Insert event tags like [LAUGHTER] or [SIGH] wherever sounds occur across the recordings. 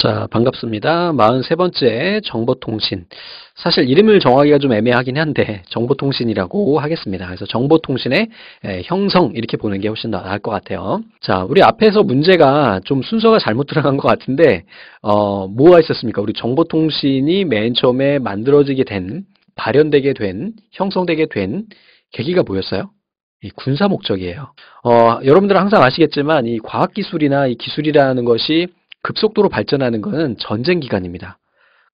자, 반갑습니다. 43번째 정보통신. 사실 이름을 정하기가 좀 애매하긴 한데 정보통신이라고 하겠습니다. 그래서 정보통신의 형성 이렇게 보는 게 훨씬 더 나을 것 같아요. 자, 우리 앞에서 문제가 좀 순서가 잘못 들어간 것 같은데 어, 뭐가 있었습니까? 우리 정보통신이 맨 처음에 만들어지게 된, 발현되게 된, 형성되게 된 계기가 뭐였어요? 군사 목적이에요. 어, 여러분들 은 항상 아시겠지만 이 과학기술이나 이 기술이라는 것이 급속도로 발전하는 것은 전쟁 기간입니다.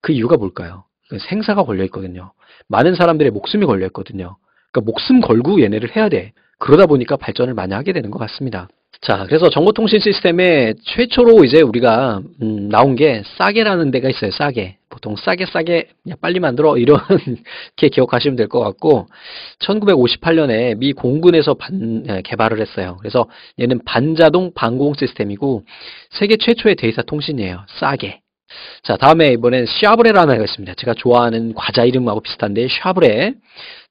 그 이유가 뭘까요? 생사가 걸려있거든요. 많은 사람들의 목숨이 걸려있거든요. 그러니까 목숨 걸고 얘네를 해야 돼. 그러다 보니까 발전을 많이 하게 되는 것 같습니다. 자, 그래서 정보통신 시스템에 최초로 이제 우리가 음, 나온 게 싸게라는 데가 있어요. 싸게. 보통 싸게 싸게 빨리 만들어 [LAUGHS] 이런 게 기억하시면 될 것 같고 1958년에 미 공군에서 반, 예, 개발을 했어요. 그래서 얘는 반자동 방공 시스템이고 세계 최초의 데이터 통신이에요. 싸게. 자 다음에 이번엔 샤브레라는 애가 있습니다. 제가 좋아하는 과자 이름하고 비슷한데 샤브레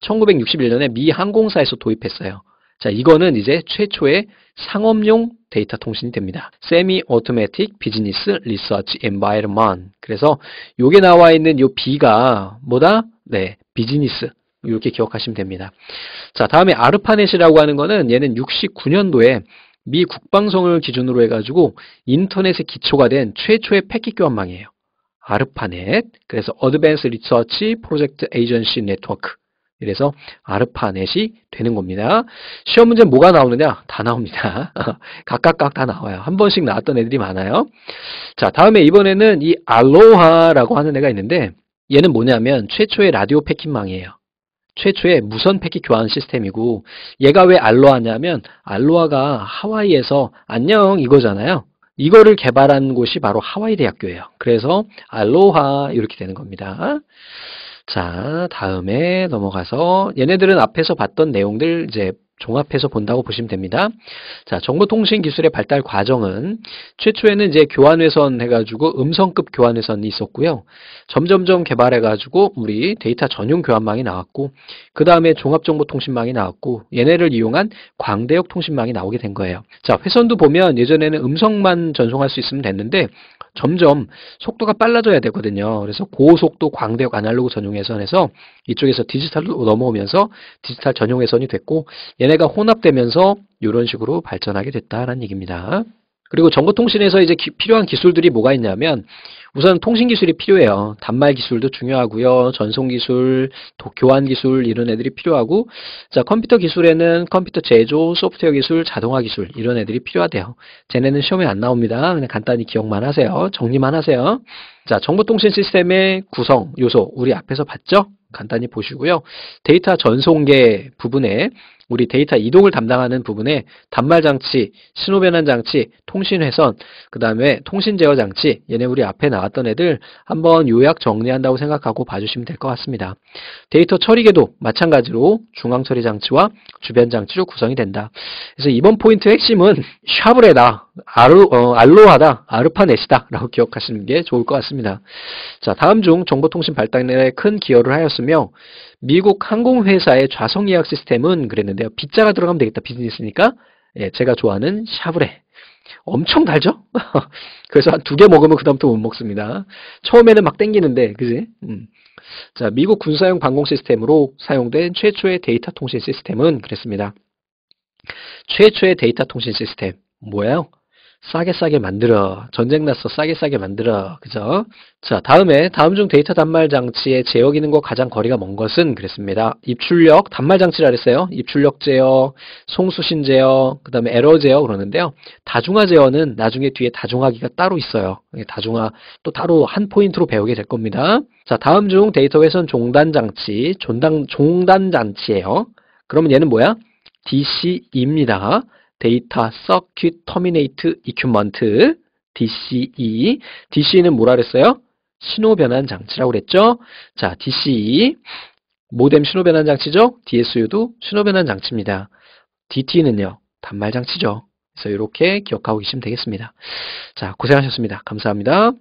1961년에 미 항공사에서 도입했어요. 자, 이거는 이제 최초의 상업용 데이터 통신이 됩니다. Semi Automatic Business Research Environment. 그래서 요게 나와 있는 요 B가 뭐다? 네, 비즈니스. 이렇게 기억하시면 됩니다. 자, 다음에 아르파넷이라고 하는 거는 얘는 69년도에 미 국방성을 기준으로 해가지고 인터넷의 기초가 된 최초의 패킷 교환망이에요. 아르파넷, 그래서 어드밴스 리서치 프로젝트 에이전시 네트워크 이래서 아르파넷이 되는 겁니다. 시험 문제 뭐가 나오느냐? 다 나옵니다. [LAUGHS] 각각각 다 나와요. 한 번씩 나왔던 애들이 많아요. 자, 다음에 이번에는 이 알로하라고 하는 애가 있는데 얘는 뭐냐면 최초의 라디오 패킷망이에요. 최초의 무선 패킷 교환 시스템이고 얘가 왜 알로하냐면 알로하가 하와이에서 안녕 이거잖아요. 이거를 개발한 곳이 바로 하와이 대학교예요. 그래서 알로하 이렇게 되는 겁니다. 자, 다음에 넘어가서 얘네들은 앞에서 봤던 내용들 이제 종합해서 본다고 보시면 됩니다. 자, 정보통신 기술의 발달 과정은 최초에는 이제 교환회선 해가지고 음성급 교환회선이 있었고요. 점점점 개발해가지고 우리 데이터 전용 교환망이 나왔고, 그 다음에 종합정보통신망이 나왔고, 얘네를 이용한 광대역 통신망이 나오게 된 거예요. 자, 회선도 보면 예전에는 음성만 전송할 수 있으면 됐는데, 점점 속도가 빨라져야 되거든요. 그래서 고속도 광대역 아날로그 전용회선에서 이쪽에서 디지털로 넘어오면서 디지털 전용회선이 됐고 얘네가 혼합되면서 이런 식으로 발전하게 됐다라는 얘기입니다. 그리고 정보통신에서 이제 기, 필요한 기술들이 뭐가 있냐면 우선 통신 기술이 필요해요. 단말 기술도 중요하고요. 전송 기술, 교환 기술 이런 애들이 필요하고 자 컴퓨터 기술에는 컴퓨터 제조, 소프트웨어 기술, 자동화 기술 이런 애들이 필요하대요. 쟤네는 시험에 안 나옵니다. 그냥 간단히 기억만 하세요. 정리만 하세요. 자 정보통신 시스템의 구성 요소 우리 앞에서 봤죠? 간단히 보시고요. 데이터 전송계 부분에 우리 데이터 이동을 담당하는 부분에 단말 장치, 신호 변환 장치, 통신 회선, 그 다음에 통신 제어 장치, 얘네 우리 앞에 나왔던 애들 한번 요약 정리한다고 생각하고 봐주시면 될 것 같습니다. 데이터 처리계도 마찬가지로 중앙 처리 장치와 주변 장치로 구성이 된다. 그래서 이번 포인트 핵심은 샤브레다, 아루, 어, 알로하다, 아르파넷이다 라고 기억하시는 게 좋을 것 같습니다. 자, 다음 중 정보통신 발달에 큰 기여를 하였으며 미국 항공회사의 좌석 예약 시스템은 그랬는데요. 빗자가 들어가면 되겠다. 비즈니스니까. 예, 제가 좋아하는 샤브레. 엄청 달죠? [LAUGHS] 그래서 한 두 개 먹으면 그다음부터 못 먹습니다. 처음에는 막 땡기는데, 그지? 음. 자, 미국 군사용 방공 시스템으로 사용된 최초의 데이터 통신 시스템은 그랬습니다. 최초의 데이터 통신 시스템, 뭐예요? 싸게 싸게 만들어. 전쟁 났어. 싸게 싸게 만들어. 그죠? 자, 다음에 다음 중 데이터 단말 장치의 제어 기능과 가장 거리가 먼 것은 그랬습니다. 입출력 단말 장치라 그랬어요. 입출력 제어, 송수신 제어, 그다음에 에러 제어 그러는데요. 다중화 제어는 나중에 뒤에 다중화기가 따로 있어요. 다중화 또 따로 한 포인트로 배우게 될 겁니다. 자, 다음 중 데이터 회선 종단 장치, 종단 종단 장치예요. 그러면 얘는 뭐야? DC입니다. 데이터 서킷 터미네이트 이큐먼트 DCE DCE는 뭐라 그랬어요? 신호 변환 장치라고 그랬죠? 자, DCE 모뎀 신호 변환 장치죠? DSU도 신호 변환 장치입니다. DT는요. 단말 장치죠. 그래서 이렇게 기억하고 계시면 되겠습니다. 자, 고생하셨습니다. 감사합니다.